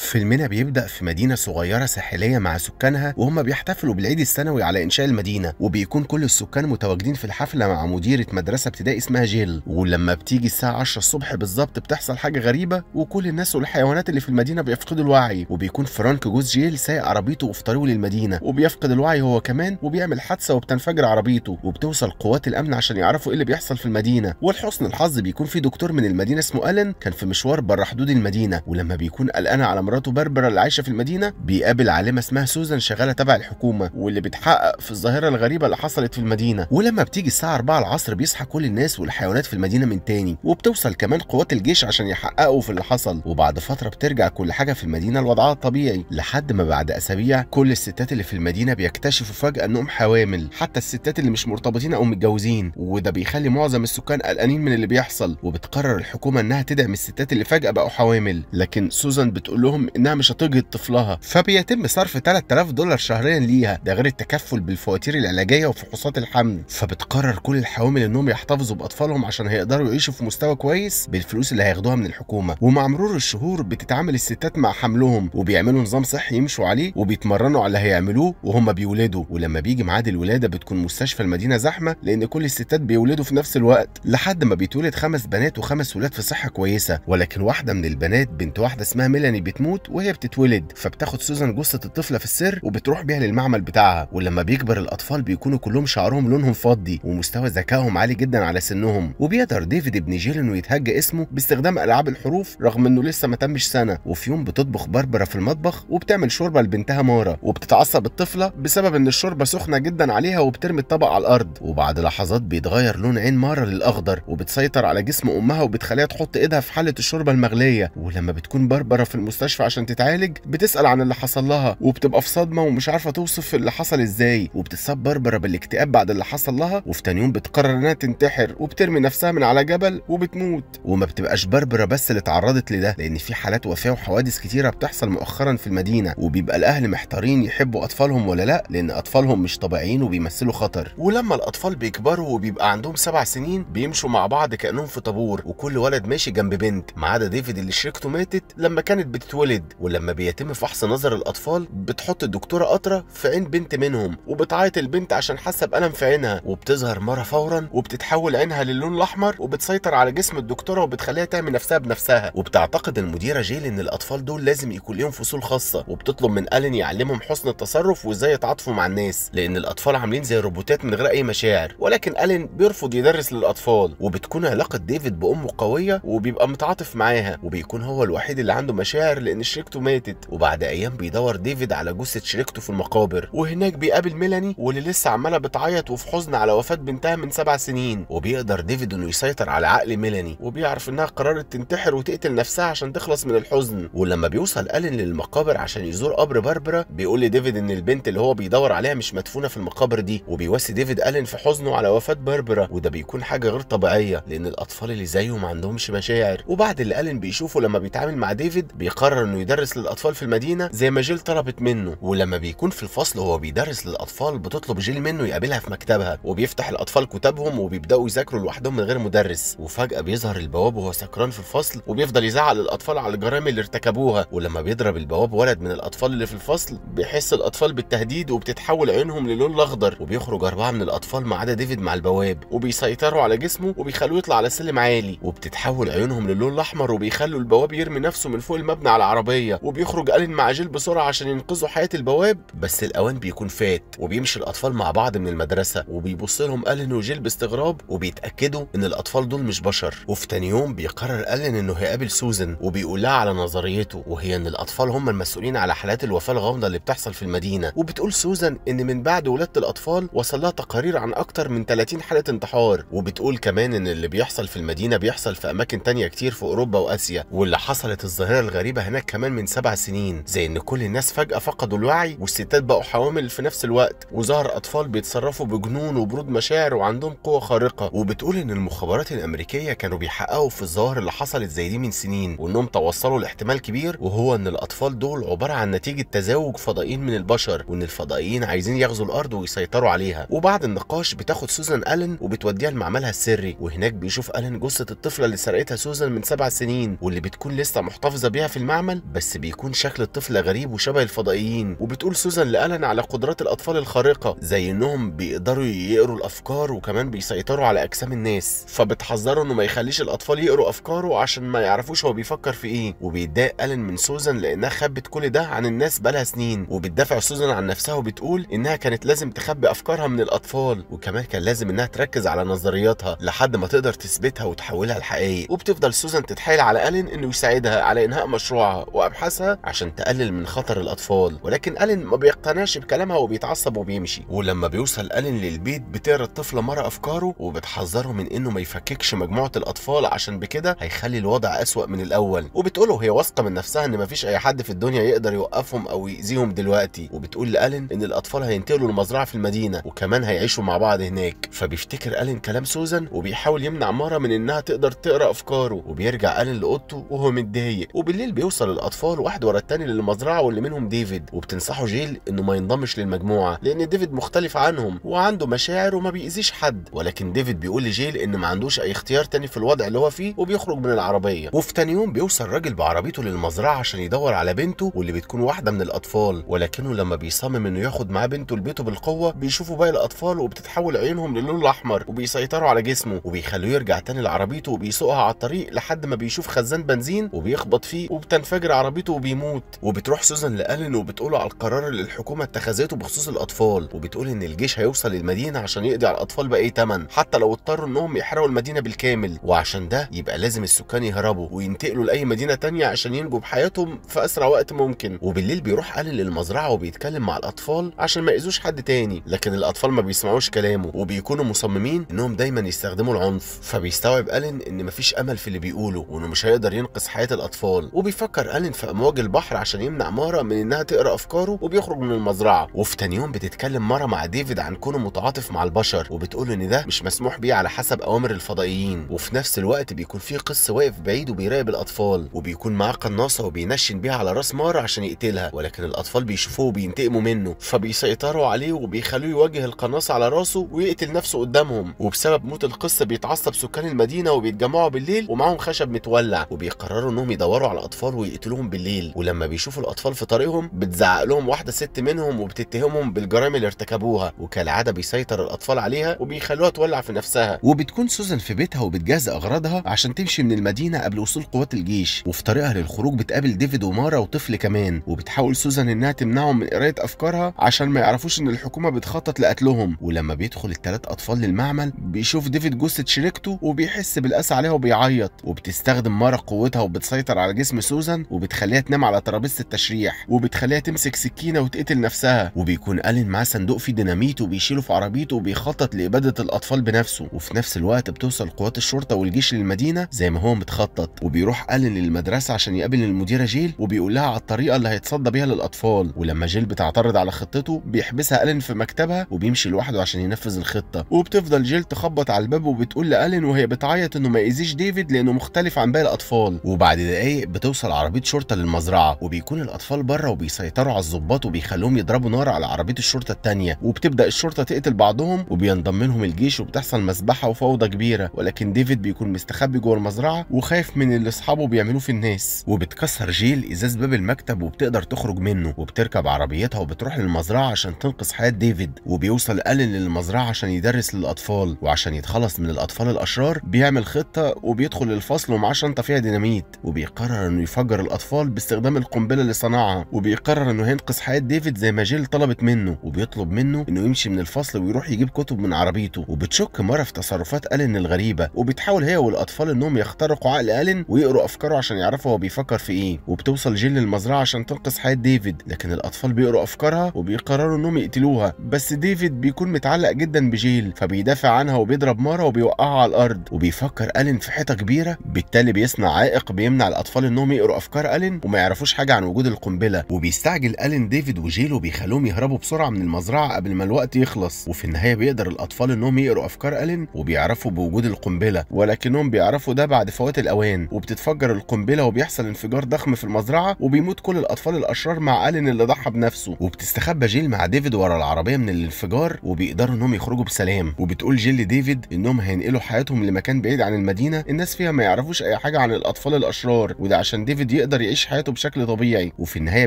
فيلمنا بيبدأ في مدينة صغيرة ساحلية مع سكانها وهم بيحتفلوا بالعيد السنوي على إنشاء المدينة وبيكون كل السكان متواجدين في الحفلة مع مديرة مدرسة ابتدائي اسمها جيل ولما بتيجي الساعة 10 الصبح بالظبط بتحصل حاجة غريبة وكل الناس والحيوانات اللي في المدينة بيفقدوا الوعي وبيكون فرانك جوز جيل سايق عربيته وفي طريقه للمدينة وبيفقد الوعي هو كمان وبيعمل حادثة وبتنفجر عربيته وبتوصل قوات الأمن عشان يعرفوا إيه اللي بيحصل في المدينة ولحسن الحظ بيكون في دكتور من المدينة اسمه ألن كان في مشوار بره حدود المدينة ولما بيكون قلقان على مراته بربرا اللي عايشه في المدينه بيقابل عالمه اسمها سوزان شغاله تبع الحكومه واللي بتحقق في الظاهره الغريبه اللي حصلت في المدينه ولما بتيجي الساعه 4 العصر بيصحى كل الناس والحيوانات في المدينه من تاني وبتوصل كمان قوات الجيش عشان يحققوا في اللي حصل وبعد فتره بترجع كل حاجه في المدينه لوضعها الطبيعي لحد ما بعد اسابيع كل الستات اللي في المدينه بيكتشفوا فجاه انهم حوامل حتى الستات اللي مش مرتبطين او متجوزين وده بيخلي معظم السكان قلقانين من اللي بيحصل وبتقرر الحكومه انها تدعم الستات اللي فجاه بقوا حوامل لكن سوزان بتقول لهم لهم انها مش هتجهض طفلها فبيتم صرف 3000 دولار شهريا ليها ده غير التكفل بالفواتير العلاجيه وفحوصات الحمل فبتقرر كل الحوامل انهم يحتفظوا باطفالهم عشان هيقدروا يعيشوا في مستوى كويس بالفلوس اللي هياخدوها من الحكومه ومع مرور الشهور بتتعامل الستات مع حملهم وبيعملوا نظام صحي يمشوا عليه وبيتمرنوا على اللي هيعملوه وهم بيولدوا ولما بيجي ميعاد الولاده بتكون مستشفى المدينه زحمه لان كل الستات بيولدوا في نفس الوقت لحد ما بيتولد خمس بنات وخمس ولاد في صحه كويسه ولكن واحده من البنات بنت واحده اسمها ميلاني بتموت وهي بتتولد فبتاخد سوزان جثه الطفله في السر وبتروح بيها للمعمل بتاعها ولما بيكبر الاطفال بيكونوا كلهم شعرهم لونهم فضي ومستوى ذكائهم عالي جدا على سنهم وبيقدر ديفيد ابن جيل انه يتهجى اسمه باستخدام العاب الحروف رغم انه لسه ما تمش سنه وفي يوم بتطبخ باربرا في المطبخ وبتعمل شوربه لبنتها مارا وبتتعصب الطفله بسبب ان الشوربه سخنه جدا عليها وبترمي الطبق على الارض وبعد لحظات بيتغير لون عين مارا للاخضر وبتسيطر على جسم امها وبتخليها تحط ايدها في حله الشوربه المغليه ولما بتكون باربرا في المستشفى المستشفى عشان تتعالج بتسال عن اللي حصل لها وبتبقى في صدمه ومش عارفه توصف اللي حصل ازاي وبتصاب باربرا بالاكتئاب بعد اللي حصل لها وفي تاني يوم بتقرر انها تنتحر وبترمي نفسها من على جبل وبتموت وما بتبقاش باربرا بس اللي اتعرضت لده لان في حالات وفاه وحوادث كتيره بتحصل مؤخرا في المدينه وبيبقى الاهل محتارين يحبوا اطفالهم ولا لا لان اطفالهم مش طبيعيين وبيمثلوا خطر ولما الاطفال بيكبروا وبيبقى عندهم سبع سنين بيمشوا مع بعض كانهم في طابور وكل ولد ماشي جنب بنت ما عدا ديفيد اللي شريكته ماتت لما كانت بتتولد بتتولد ولما بيتم فحص نظر الاطفال بتحط الدكتوره قطره في عين بنت منهم وبتعيط البنت عشان حاسه بالم في عينها وبتظهر مره فورا وبتتحول عينها للون الاحمر وبتسيطر على جسم الدكتوره وبتخليها تعمل نفسها بنفسها وبتعتقد المديره جيل ان الاطفال دول لازم يكون ليهم فصول خاصه وبتطلب من الين يعلمهم حسن التصرف وازاي يتعاطفوا مع الناس لان الاطفال عاملين زي روبوتات من غير اي مشاعر ولكن الين بيرفض يدرس للاطفال وبتكون علاقه ديفيد بامه قويه وبيبقى متعاطف معاها وبيكون هو الوحيد اللي عنده مشاعر لان شريكته ماتت وبعد ايام بيدور ديفيد على جثه شريكته في المقابر وهناك بيقابل ميلاني واللي لسه عماله بتعيط وفي حزن على وفاه بنتها من سبع سنين وبيقدر ديفيد انه يسيطر على عقل ميلاني وبيعرف انها قررت تنتحر وتقتل نفسها عشان تخلص من الحزن ولما بيوصل الين للمقابر عشان يزور قبر باربرا بيقول لديفيد ان البنت اللي هو بيدور عليها مش مدفونه في المقابر دي وبيواسي ديفيد الين في حزنه على وفاه باربرا وده بيكون حاجه غير طبيعيه لان الاطفال اللي زيه ما عندهمش مشاعر وبعد اللي الين بيشوفه لما بيتعامل مع ديفيد بيقرر قرر انه يدرس للاطفال في المدينه زي ما جيل طلبت منه ولما بيكون في الفصل وهو بيدرس للاطفال بتطلب جيل منه يقابلها في مكتبها وبيفتح الاطفال كتبهم وبيبداوا يذاكروا لوحدهم من غير مدرس وفجاه بيظهر البواب وهو سكران في الفصل وبيفضل يزعق للاطفال على الجرائم اللي ارتكبوها ولما بيضرب البواب ولد من الاطفال اللي في الفصل بيحس الاطفال بالتهديد وبتتحول عينهم للون الاخضر وبيخرج اربعه من الاطفال ما عدا ديفيد مع البواب وبيسيطروا على جسمه وبيخلوه يطلع على سلم عالي وبتتحول عيونهم للون الاحمر وبيخلوا البواب يرمي نفسه من فوق المبنى على العربيه وبيخرج الين مع جيل بسرعه عشان ينقذوا حياه البواب بس الاوان بيكون فات وبيمشي الاطفال مع بعض من المدرسه وبيبص لهم الين وجيل باستغراب وبيتاكدوا ان الاطفال دول مش بشر وفي تاني يوم بيقرر الين انه هيقابل سوزن وبيقول لها على نظريته وهي ان الاطفال هم المسؤولين على حالات الوفاه الغامضه اللي بتحصل في المدينه وبتقول سوزن ان من بعد ولاده الاطفال وصل لها تقارير عن اكتر من 30 حاله انتحار وبتقول كمان ان اللي بيحصل في المدينه بيحصل في اماكن تانية كتير في اوروبا واسيا واللي حصلت الظاهره الغريبه هناك كمان من سبع سنين زي ان كل الناس فجاه فقدوا الوعي والستات بقوا حوامل في نفس الوقت وظهر اطفال بيتصرفوا بجنون وبرود مشاعر وعندهم قوه خارقه وبتقول ان المخابرات الامريكيه كانوا بيحققوا في الظواهر اللي حصلت زي دي من سنين وانهم توصلوا لاحتمال كبير وهو ان الاطفال دول عباره عن نتيجه تزاوج فضائيين من البشر وان الفضائيين عايزين يغزوا الارض ويسيطروا عليها وبعد النقاش بتاخد سوزان الن وبتوديها لمعملها السري وهناك بيشوف الن جثه الطفله اللي سرقتها سوزان من سبع سنين واللي بتكون لسه محتفظه بيها في المعمل بالعمل بس بيكون شكل الطفل غريب وشبه الفضائيين وبتقول سوزان لألن على قدرات الأطفال الخارقة زي إنهم بيقدروا يقروا الأفكار وكمان بيسيطروا على أجسام الناس فبتحذره إنه ما يخليش الأطفال يقروا أفكاره عشان ما يعرفوش هو بيفكر في إيه وبيتضايق ألن من سوزان لأنها خبت كل ده عن الناس بقالها سنين وبتدافع سوزان عن نفسها وبتقول إنها كانت لازم تخبي أفكارها من الأطفال وكمان كان لازم إنها تركز على نظرياتها لحد ما تقدر تثبتها وتحولها لحقائق وبتفضل سوزان تتحايل على ألن إنه يساعدها على إنهاء مشروعها وتطلعها وابحاثها عشان تقلل من خطر الاطفال ولكن الين ما بيقتنعش بكلامها وبيتعصب وبيمشي ولما بيوصل الين للبيت بتقرا الطفله مره افكاره وبتحذره من انه ما يفككش مجموعه الاطفال عشان بكده هيخلي الوضع اسوا من الاول وبتقوله هي واثقه من نفسها ان مفيش اي حد في الدنيا يقدر يوقفهم او يأذيهم دلوقتي وبتقول لالين ان الاطفال هينتقلوا المزرعه في المدينه وكمان هيعيشوا مع بعض هناك فبيفتكر الين كلام سوزان وبيحاول يمنع مارا من انها تقدر تقرا افكاره وبيرجع الين لاوضته وهو متضايق وبالليل بيوصل بتوصل الاطفال واحد ورا الثاني للمزرعه واللي منهم ديفيد وبتنصحه جيل انه ما ينضمش للمجموعه لان ديفيد مختلف عنهم وعنده مشاعر وما بيأذيش حد ولكن ديفيد بيقول لجيل ان ما عندوش اي اختيار تاني في الوضع اللي هو فيه وبيخرج من العربيه وفي تاني يوم بيوصل راجل بعربيته للمزرعه عشان يدور على بنته واللي بتكون واحده من الاطفال ولكنه لما بيصمم انه ياخد معاه بنته لبيته بالقوه بيشوفوا باقي الاطفال وبتتحول عيونهم للون الاحمر وبيسيطروا على جسمه وبيخلوه يرجع تاني لعربيته وبيسوقها على الطريق لحد ما بيشوف خزان بنزين وبيخبط فيه وبتنفع الفجر عربيته وبيموت وبتروح سوزان لألن وبتقوله على القرار اللي الحكومة اتخذته بخصوص الأطفال وبتقول إن الجيش هيوصل للمدينة عشان يقضي على الأطفال بأي تمن حتى لو اضطروا إنهم يحرقوا المدينة بالكامل وعشان ده يبقى لازم السكان يهربوا وينتقلوا لأي مدينة تانية عشان ينجوا بحياتهم في أسرع وقت ممكن وبالليل بيروح ألن للمزرعة وبيتكلم مع الأطفال عشان ما يأذوش حد تاني لكن الأطفال ما بيسمعوش كلامه وبيكونوا مصممين إنهم دايما يستخدموا العنف فبيستوعب ألن إن مفيش أمل في اللي بيقوله وإنه مش هيقدر ينقذ حياة الأطفال وبيفكر بيفكر ألين في أمواج البحر عشان يمنع مارا من إنها تقرأ أفكاره وبيخرج من المزرعة وفي تاني يوم بتتكلم مارا مع ديفيد عن كونه متعاطف مع البشر وبتقول إن ده مش مسموح بيه على حسب أوامر الفضائيين وفي نفس الوقت بيكون في قس واقف بعيد وبيراقب الأطفال وبيكون معاه قناصة وبينشن بيها على راس مارا عشان يقتلها ولكن الأطفال بيشوفوه وبينتقموا منه فبيسيطروا عليه وبيخلوه يواجه القناصة على راسه ويقتل نفسه قدامهم وبسبب موت القصة بيتعصب سكان المدينة وبيتجمعوا بالليل ومعاهم خشب متولع وبيقرروا إنهم يدوروا على الأطفال يقتلوهم بالليل ولما بيشوفوا الاطفال في طريقهم بتزعق لهم واحده ست منهم وبتتهمهم بالجرائم اللي ارتكبوها وكالعاده بيسيطر الاطفال عليها وبيخلوها تولع في نفسها وبتكون سوزان في بيتها وبتجهز اغراضها عشان تمشي من المدينه قبل وصول قوات الجيش وفي طريقها للخروج بتقابل ديفيد ومارا وطفل كمان وبتحاول سوزان انها تمنعهم من قرايه افكارها عشان ما يعرفوش ان الحكومه بتخطط لقتلهم ولما بيدخل الثلاث اطفال للمعمل بيشوف ديفيد جثه شريكته وبيحس بالاسى عليها وبيعيط وبتستخدم مارا قوتها وبتسيطر على جسم سوزان وبتخليها تنام على ترابيزه التشريح وبتخليها تمسك سكينه وتقتل نفسها وبيكون الين معاه صندوق فيه ديناميت وبيشيله في عربيته وبيخطط لاباده الاطفال بنفسه وفي نفس الوقت بتوصل قوات الشرطه والجيش للمدينه زي ما هو متخطط وبيروح الين للمدرسه عشان يقابل المديره جيل وبيقول لها على الطريقه اللي هيتصدى بيها للاطفال ولما جيل بتعترض على خطته بيحبسها الين في مكتبها وبيمشي لوحده عشان ينفذ الخطه وبتفضل جيل تخبط على الباب وبتقول لالين وهي بتعيط انه ما يأذيش ديفيد لانه مختلف عن باقي الاطفال وبعد دقايق بتوصل عربية عربيه شرطه للمزرعه وبيكون الاطفال بره وبيسيطروا على الظباط وبيخلوهم يضربوا نار على عربيه الشرطه الثانيه وبتبدا الشرطه تقتل بعضهم وبينضم لهم الجيش وبتحصل مذبحه وفوضى كبيره ولكن ديفيد بيكون مستخبي جوه المزرعه وخايف من اللي اصحابه بيعملوه في الناس وبتكسر جيل ازاز باب المكتب وبتقدر تخرج منه وبتركب عربيتها وبتروح للمزرعه عشان تنقذ حياه ديفيد وبيوصل الن للمزرعه عشان يدرس للاطفال وعشان يتخلص من الاطفال الاشرار بيعمل خطه وبيدخل الفصل ومعاه شنطه فيها ديناميت وبيقرر انه يفجر بيفجر الاطفال باستخدام القنبله اللي صنعها وبيقرر انه هينقذ حياه ديفيد زي ما جيل طلبت منه وبيطلب منه انه يمشي من الفصل ويروح يجيب كتب من عربيته وبتشك مره في تصرفات الين الغريبه وبتحاول هي والاطفال انهم يخترقوا عقل الين ويقروا افكاره عشان يعرفوا هو بيفكر في ايه وبتوصل جيل للمزرعه عشان تنقذ حياه ديفيد لكن الاطفال بيقروا افكارها وبيقرروا انهم يقتلوها بس ديفيد بيكون متعلق جدا بجيل فبيدافع عنها وبيضرب ماره وبيوقعها على الارض وبيفكر الين في حيطه كبيره بالتالي بيصنع عائق بيمنع الاطفال انهم يقروا افكارها افكار الين وما يعرفوش حاجه عن وجود القنبله وبيستعجل الين ديفيد وجيلو بيخلوهم يهربوا بسرعه من المزرعه قبل ما الوقت يخلص وفي النهايه بيقدر الاطفال انهم يقروا افكار الين وبيعرفوا بوجود القنبله ولكنهم بيعرفوا ده بعد فوات الاوان وبتتفجر القنبله وبيحصل انفجار ضخم في المزرعه وبيموت كل الاطفال الاشرار مع الين اللي ضحى بنفسه وبتستخبى جيل مع ديفيد ورا العربيه من الانفجار وبيقدروا انهم يخرجوا بسلام وبتقول جيل لديفيد انهم هينقلوا حياتهم لمكان بعيد عن المدينه الناس فيها ما يعرفوش اي حاجه عن الاطفال الاشرار وده عشان ديفيد ديفيد يقدر يعيش حياته بشكل طبيعي وفي النهايه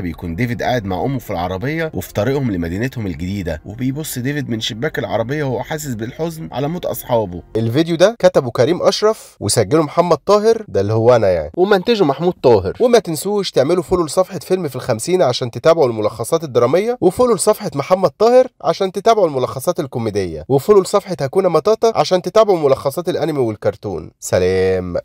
بيكون ديفيد قاعد مع امه في العربيه وفي طريقهم لمدينتهم الجديده وبيبص ديفيد من شباك العربيه وهو حاسس بالحزن على موت اصحابه الفيديو ده كتبه كريم اشرف وسجله محمد طاهر ده اللي هو انا يعني ومنتجه محمود طاهر وما تنسوش تعملوا فولو لصفحه فيلم في الخمسين عشان تتابعوا الملخصات الدراميه وفولو لصفحه محمد طاهر عشان تتابعوا الملخصات الكوميديه وفولو لصفحه هكونا مطاطا عشان تتابعوا ملخصات الانمي والكرتون سلام